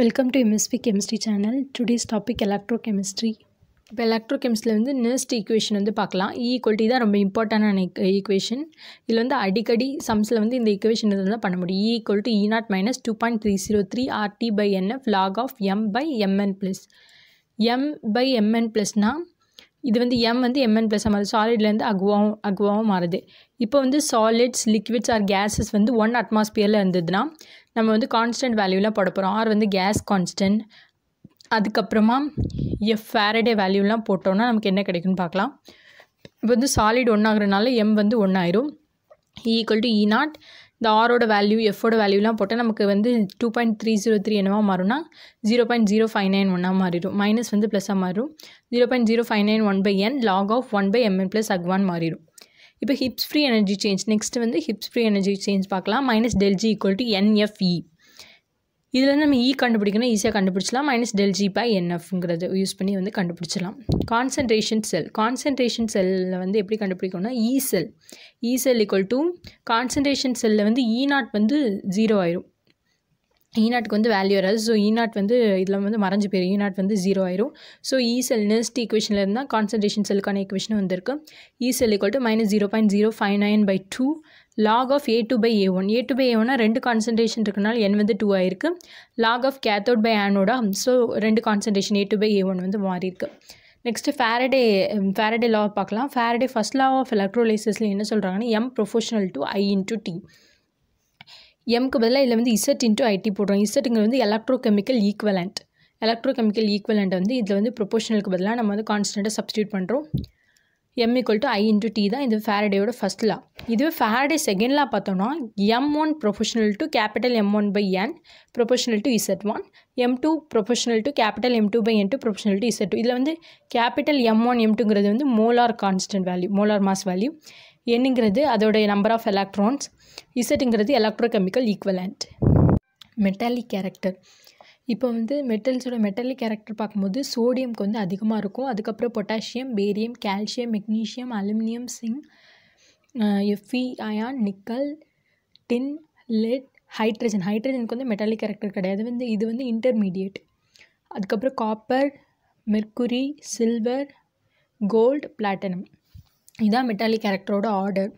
Welcome to MSP chemistry channel today's topic electrochemistry இப்போ எலக்ட்ரோ கெமிஸ்ட்ரியில் வந்து நெஸ்ட் ஈக்குவேஷன் வந்து பார்க்கலாம் இ e ஈக்குவல்ட்டி தான் ரொம்ப இம்பார்ட்டண்டான ஈக்குவேஷன் இதில் வந்து அடிக்கடி சம்ஸில் வந்து இந்த ஈக்குவேஷன் தான் பண்ண முடியும் E equal to E naught minus two point three zero three RT by nF log of M by MN plus M by MN ப்ளஸ்னால் இது வந்து எம் வந்து எம்என் ப்ளஸ் மாறுது சாலிட்லேருந்து அக்வாவும் அக்வாவும் மாறுது இப்போ வந்து சாலிட்ஸ் லிக்விட்ஸ் ஆர் கேஸஸ் வந்து ஒன் அட்மாஸ்பியரில் இருந்ததுன்னா நம்ம வந்து கான்ஸ்டன்ட் வேல்யூலாம் போட போகிறோம் ஆர் வந்து கேஸ் கான்ஸ்டன்ட் அதுக்கப்புறமா எஃப் ஃபேரடே வேல்யூலாம் போட்டோம்னா நமக்கு என்ன கிடைக்குன்னு பார்க்கலாம் இப்போ வந்து சாலிட் ஒன்றாகிறனால எம் வந்து ஒன்றாயிரும் ஈக்குவல் டு இ நாட் இந்த ஆரோட வேல்யூ எஃபோட வேல்யூலாம் போட்டால் நமக்கு வந்து two point three zero three என்னவாக மாறும்னா zero point zero five nine ஒன்னாக மாறிடும் மைனஸ் வந்து ப்ளஸ்ஸாக மாறும் zero point zero five nine one by N log of one by MN plus அக்வான் மாறிடும் இப்போ Gibbs free energy change next வந்து ஹிப்ஸ் ஃப்ரீ எனர்ஜி சேஞ்ச் பார்க்கலாம் minus del G equal to nFE வந்து நம்ம இ e கண்டுபிடிக்கணும் ஈஸியாக கண்டுபிடிச்சலாம் மைனஸ் டெல் பை என்எஃப்ங்கிறது யூஸ் பண்ணி வந்து கண்டுபிடிச்சலாம் கான்சன்ட்ரேஷன் செல் கான்சன்ட்ரேஷன் செல்லில் வந்து எப்படி கண்டுபிடிக்கணும்னா E cell E cell equal to concentration செல்லில் வந்து இ நாட் வந்து ஜீரோ ஆயிரும் நாட்டுக்கு வந்து வேல்யூ வராது ஸோ நாட் வந்து இதில் வந்து மறைஞ்சு போயிடும் நாட் வந்து ஜீரோ ஆயிரும் ஸோ இ செல் நெஸ்ட் இக்குவேஷனில் இருந்தால் கான்சன்ட்ரேஷன் செல்லுக்கான இக்குவேஷன் வந்திருக்கு E cell equal to minus zero point zero five nine by two log of A by by A one A two by A ஒன்னா ரெண்டு கான்சன்ட்ரேஷன் இருக்கனால என் வந்து two ஆயிருக்கு log of cathode by ஆனோட so ரெண்டு concentration A by by A one வந்து மாறி Next, next Faraday Faraday லாவை பார்க்கலாம் ஃபேரடே ஃபஸ்ட் லா ஆஃப் எலக்ட்ரோலைசஸில் என்ன சொல்கிறாங்கன்னா M proportional to I into T எம்க்கு பதிலாக இதில் வந்து இசட் IT ஐடி போடுறோம் இங்கள் வந்து electrochemical equivalent. electrochemical equivalent வந்து இதில் வந்து proportional பதிலாக நம்ம வந்து கான்ஸ்டண்ட்டாக சப்ஸ்டியூட் பண்ணுறோம் M equal to I into T தான் இது ஃபேரடேயோட ஃபஸ்ட் லா இதுவே ஃபேரடே செகண்ட் லா பார்த்தோன்னா M one proportional to capital M one by N proportional to Z one M two proportional to capital M two by N two proportional to Z two இதில் வந்து capital M one M டூங்கிறது வந்து molar constant value molar mass value என்னங்கிறது அதோடைய number of electrons இசட்டுங்கிறது electrochemical equivalent metallic character இப்போ வந்து மெட்டல்ஸோட metallic character பார்க்கும்போது சோடியம்க்கு வந்து அதிகமாக இருக்கும் அதுக்கப்புறம் potassium barium calcium magnesium aluminium zinc Fe iron nickel tin lead hydrogen ஹைட்ரஜனுக்கு வந்து மெட்டாலிக் கேரக்டர் கிடையாது வந்து இது வந்து இன்டர்மீடியட் அதுக்கப்புறம் copper mercury silver gold platinum இதுதான் மெட்டாலிக் கேரக்டரோட ஆர்டர்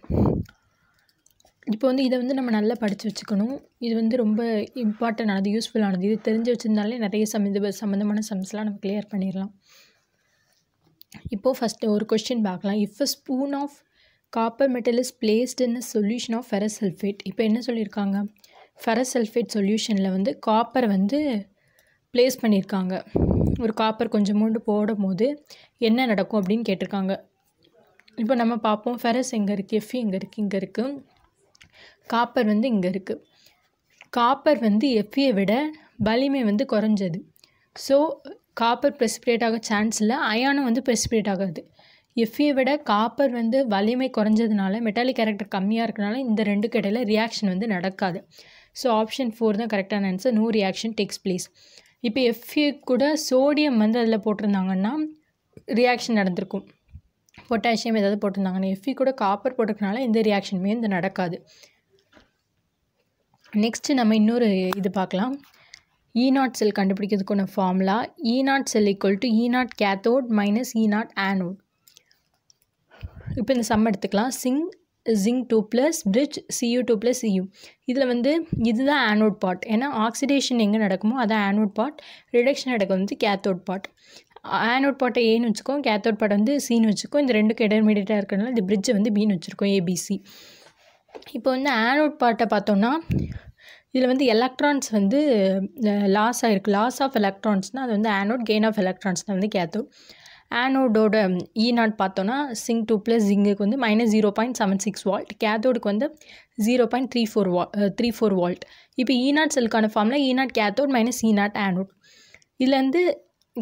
இப்போ வந்து இதை வந்து நம்ம நல்லா படித்து வச்சுக்கணும் இது வந்து ரொம்ப ஆனது யூஸ்ஃபுல்லானது இது தெரிஞ்சு வச்சுருந்தாலே நிறைய சம்மந்த சம்மந்தமான சம்ஸ்லாம் நம்ம கிளியர் பண்ணிடலாம் இப்போது ஃபஸ்ட்டு ஒரு கொஸ்டின் பார்க்கலாம் if a spoon of copper metal is placed in a solution of ferrous sulphate இப்போ என்ன சொல்லியிருக்காங்க ஃபெரஸ் சல்ஃபேட் சொல்யூஷனில் வந்து காப்பர் வந்து ப்ளேஸ் பண்ணியிருக்காங்க ஒரு காப்பர் கொஞ்சமோண்டு போடும் போது என்ன நடக்கும் அப்படின்னு கேட்டிருக்காங்க இப்போ நம்ம பார்ப்போம் ஃபெரஸ் எங்கே இருக்குது எஃப் எங்கே இருக்குது இங்கே இருக்குது காப்பர் வந்து இங்கே இருக்குது காப்பர் வந்து எஃபியை விட வலிமை வந்து குறைஞ்சது ஸோ காப்பர் ப்ரெசிபிரேட் ஆக சான்ஸ் இல்லை அயானும் வந்து ப்ரெசிபிரேட் ஆகாது எஃபியை விட காப்பர் வந்து வலிமை குறைஞ்சதுனால மெட்டாலிக் கேரக்டர் கம்மியாக இருக்கனால இந்த ரெண்டு கடையில் ரியாக்ஷன் வந்து நடக்காது ஸோ ஆப்ஷன் ஃபோர் தான் கரெக்டான answer no reaction takes place இப்போ எஃப்ஏ கூட சோடியம் வந்து அதில் போட்டிருந்தாங்கன்னா ரியாக்ஷன் நடந்திருக்கும் பொட்டாசியம் ஏதாவது போட்டிருந்தாங்கன்னா எஃப்இ கூட காப்பர் போட்டிருக்கனால எந்த ரியாக்ஷனுமே இந்த நடக்காது நெக்ஸ்ட்டு நம்ம இன்னொரு இது பார்க்கலாம் நாட் செல் கண்டுபிடிக்கிறதுக்கான formula naught cell equal to naught cathode minus naught anode இப்போ இந்த சம் எடுத்துக்கலாம் zinc zinc two plus bridge Cu two plus Cu இதில் வந்து இதுதான் ஆனோட் பாட் ஏன்னா ஆக்சிடேஷன் எங்கே நடக்குமோ அதான் ஆனோட் பாட் ரிடக்ஷன் நடக்க வந்து கேத்தோட் பாட் ஆனோட் பாட்டை ஏன்னு வச்சுக்கோம் கேத்தோட் பாட்டை வந்து சீன் வச்சுக்கோம் இந்த ரெண்டுக்கு இடர்மீடியட்டாக இருக்கிறதுனால இந்த பிரிட்ஜை வந்து பின்னு வச்சுருக்கோம் ஏபிசி இப்போ வந்து ஆனோட் பாட்டை பார்த்தோம்னா இதில் வந்து எலக்ட்ரான்ஸ் வந்து லாஸ் ஆகிருக்கு லாஸ் ஆஃப் எலக்ட்ரான்ஸ்னால் அது வந்து ஆனோட் கெயின் ஆஃப் எலக்ட்ரான்ஸ் தான் வந்து கேத்தோட் ஆனோடோட ஈ நாட் பார்த்தோன்னா சிங் டூ ப்ளஸ் ஜிங்குக்கு வந்து minus zero point seven six volt கேத்தோடுக்கு வந்து ஜீரோ பாயிண்ட் த்ரீ ஃபோர் வா த்ரீ ஃபோர் வால்ட் இப்போ ஈ நாட் செல்க்கான ஃபார்மில் E naught cathode minus E naught anode இதுலேருந்து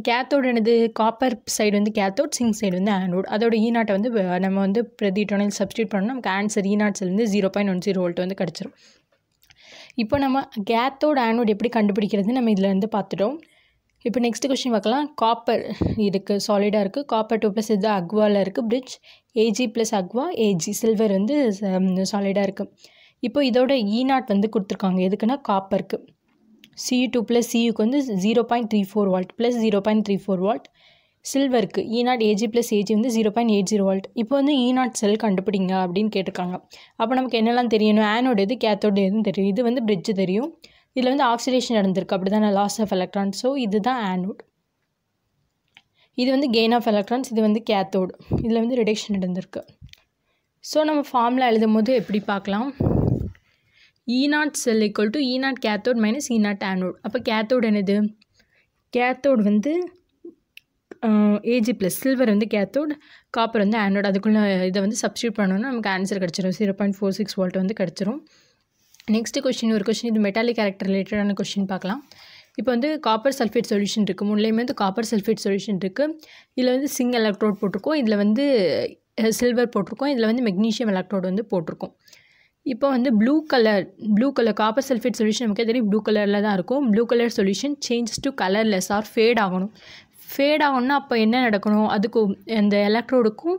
கேத்தோடு என்னது காப்பர் சைடு வந்து கேத்தோட் சிங் சைடு வந்து ஆனோட் அதோட ஈ நாட்டை வந்து நம்ம வந்து பிரதிட்டோனில் சப்ஸ்டியூட் பண்ணோம் நமக்கு ஆன்சர் ஈ நாட் செல் வந்து zero point one zero volt வந்து கிடச்சிரும் இப்போ நம்ம கேத்தோட ஆனோட் எப்படி கண்டுபிடிக்கிறது நம்ம இதிலேருந்து பார்த்துட்டோம் இப்போ நெக்ஸ்ட் கொஸ்டின் பார்க்கலாம் காப்பர் இருக்குது சாலிடாக இருக்குது காப்பர் டூ ப்ளஸ் இது அக்வாவில் இருக்குது bridge Ag plus aqua Ag silver வந்து சாலிடாக um, இருக்குது இப்போ இதோட நாட் வந்து கொடுத்துருக்காங்க எதுக்குன்னா காப்பருக்கு சி டூ ப்ளஸ் சியூக்கு வந்து zero point three four volt plus zero point three four volt சில்வருக்கு E naught AG plus AG வந்து zero point eight zero volt இப்போ வந்து ஈ நாட் செல் கண்டுபிடிங்க அப்படின்னு கேட்டிருக்காங்க அப்போ நமக்கு என்னெல்லாம் தெரியணும் ஆனோட எது கேத்தோட எதுவும் தெரியும் இது வந்து பிரிட்ஜ் தெரியும் இதில் வந்து ஆக்சிடேஷன் நடந்திருக்கு அப்படி தானே லாஸ் ஆஃப் எலக்ட்ரான்ஸ் ஸோ இதுதான் ஆனோட் இது வந்து கெயின் ஆஃப் எலக்ட்ரான்ஸ் இது வந்து கேத்தோடு இதில் வந்து ரிடக்ஷன் நடந்திருக்கு ஸோ நம்ம ஃபார்மில் எழுதும் போது எப்படி பார்க்கலாம் E naught cell equal to E naught cathode minus E naught anode அப்போ கேத்தோடு என்னது கேத்தோடு வந்து ஏஜி ப்ளஸ் சில்வர் வந்து கேத்தோட் காப்பர் வந்து ஆண்ட்ராய்டு அதுக்குள்ளே இதை வந்து சப்ஸ்டியூட் பண்ணோம்னா நமக்கு ஆன்சர் கிடச்சிரும் zero point four six volt வந்து கிடச்சிரும் நெக்ஸ்ட் கொஷின் ஒரு கொஷின் இது மெட்டாலிக் கேரக்டர் ரிலேட்டடான கொஸ்டின் பார்க்கலாம் இப்போ வந்து காப்பர் சல்ஃபேட் சொல்யூஷன் இருக்குது முன்னிலையுமே வந்து காப்பர் சல்ஃபேட் சொல்யூஷன் இருக்குது இதில் வந்து சிங் எலக்ட்ரோட் போட்டிருக்கோம் இதில் வந்து சில்வர் போட்டிருக்கோம் இதில் வந்து மெக்னீஷியம் எலக்ட்ரோட் வந்து போட்டிருக்கோம் இப்போ வந்து blue colour blue colour copper sulphate solution நமக்கு தெரியும் ப்ளூ கலரில் தான் இருக்கும் blue colour solution changes to colourless or fade ஆகணும் ஃபேட் ஆகணும்னா அப்போ என்ன நடக்கணும் அதுக்கு அந்த எலக்ட்ரோடுக்கும்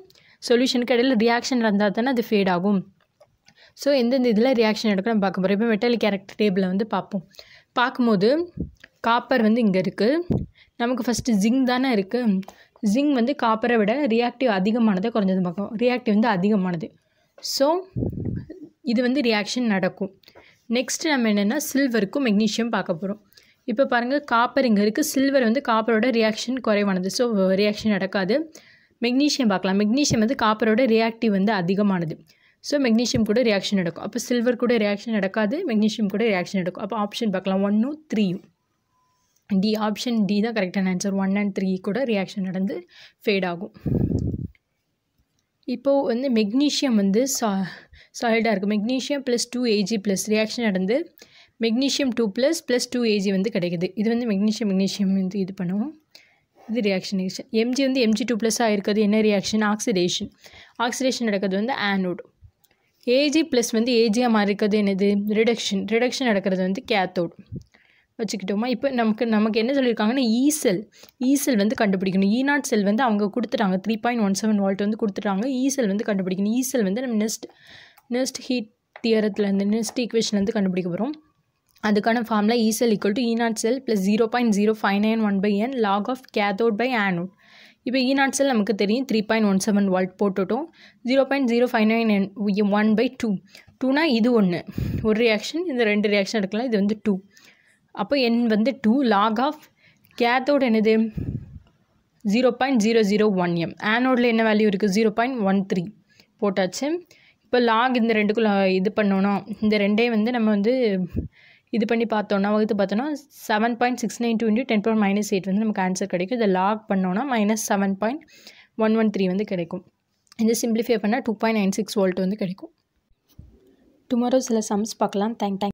சொல்யூஷனுக்கு இடையில் ரியாக்ஷன் இருந்தால் தானே அது ஃபேட் ஆகும் ஸோ எந்தெந்த இதில் ரியாக்ஷன் நடக்கும் பார்க்க போகிறோம் இப்போ மெட்டாலிக் கேரக்டர் டேபிளில் வந்து பார்ப்போம் பார்க்கும்போது காப்பர் வந்து இங்கே இருக்குது நமக்கு ஃபஸ்ட்டு ஜிங்க் தானே இருக்குது ஜிங் வந்து காப்பரை விட ரியாக்டிவ் அதிகமானதை குறைஞ்சது பார்க்கும் ரியாக்டிவ் வந்து அதிகமானது ஸோ இது வந்து ரியாக்ஷன் நடக்கும் நெக்ஸ்ட்டு நம்ம என்னென்னா சில்வருக்கும் மெக்னீஷியம் பார்க்க போகிறோம் இப்போ பாருங்கள் காப்பர் இங்கே இருக்குது சில்வர் வந்து காப்பரோட ரியாக்ஷன் குறைவானது ஸோ ரியாக்ஷன் நடக்காது மெக்னீஷியம் பார்க்கலாம் மெக்னீஷியம் வந்து காப்பரோட ரியாக்டிவ் வந்து அதிகமானது ஸோ மெக்னீஷியம் கூட ரியாக்ஷன் நடக்கும் அப்போ சில்வர் கூட ரியாக்ஷன் நடக்காது மெக்னீஷியம் கூட ரியாக்ஷன் நடக்கும் அப்போ ஆப்ஷன் பார்க்கலாம் ஒன்னும் த்ரீயும் டி ஆப்ஷன் டி தான் கரெக்டான ஆன்சர் ஒன் அண்ட் த்ரீ கூட ரியாக்ஷன் நடந்து ஃபேட் ஆகும் இப்போது வந்து மெக்னீஷியம் வந்து சா சாலிடாக இருக்குது magnesium plus two AG plus reaction நடந்து magnesium two plus plus two AG வந்து கிடைக்குது இது வந்து மெக்னீஷியம் மெக்னீஷியம் வந்து இது பண்ணுவோம் இது ரியாக்ஷன் ரியாக்ஷன் எம்ஜி வந்து எம்ஜி டூ ப்ளஸ்ஸாக இருக்கிறது என்ன ரியாக்ஷன் ஆக்சிடேஷன் ஆக்சிடேஷன் நடக்கிறது வந்து ஆனோடு ஏஜி ப்ளஸ் வந்து ஏஜியாக மாறி இருக்கிறது என்னது ரிடக்ஷன் ரிடக்ஷன் நடக்கிறது வந்து கேத்தோடு வச்சுக்கிட்டோமா இப்போ நமக்கு நமக்கு என்ன சொல்லியிருக்காங்கன்னா ஈசெல் e ஈசெல் e வந்து கண்டுபிடிக்கணும் ஈ நாட் செல் வந்து அவங்க கொடுத்துட்டாங்க three point one seven volt வந்து கொடுத்துட்டாங்க ஈசெல் e வந்து கண்டுபிடிக்கணும் ஈசெல் வந்து நம்ம நெஸ்ட் நெஸ்ட் ஹீட் தியரத்தில் இருந்து நெஸ்ட் ஈக்குவேஷன்லேருந்து கண்டுபிடிக்க போகிறோம் அதுக்கான ஃபார்மில் E cell equal to E naught cell plus zero point zero five nine one by N log of cathode by anode இப்போ ஈ நாட் செல் நமக்கு தெரியும் three point one seven volt போட்டுட்டோம் zero point zero five nine N one by two டூனா இது ஒன்று ஒரு reaction இந்த ரெண்டு ரியாக்ஷன் எடுக்கலாம் இது வந்து டூ அப்போ என் வந்து டூ லாக் ஆஃப் கேதோட் என்னது zero point zero zero one M ஆனோடில் என்ன வேல்யூ இருக்குது ஜீரோ பாயிண்ட் ஒன் த்ரீ போட்டாச்சு இப்போ லாக் இந்த ரெண்டுக்குள்ள இது பண்ணோன்னா இந்த ரெண்டே வந்து நம்ம வந்து இது பண்ணி பார்த்தோன்னா வகுத்து பார்த்தோன்னா seven point six nine two into ten power minus eight வந்து நமக்கு ஆன்சர் கிடைக்கும் இதை லாக் பண்ணோன்னா minus seven point one one three வந்து கிடைக்கும் இந்த சிம்பிளிஃபை பண்ணால் two point nine six volt வந்து கிடைக்கும் டுமாரோ சில சம்ஸ் பார்க்கலாம் தேங்க் தேங்க்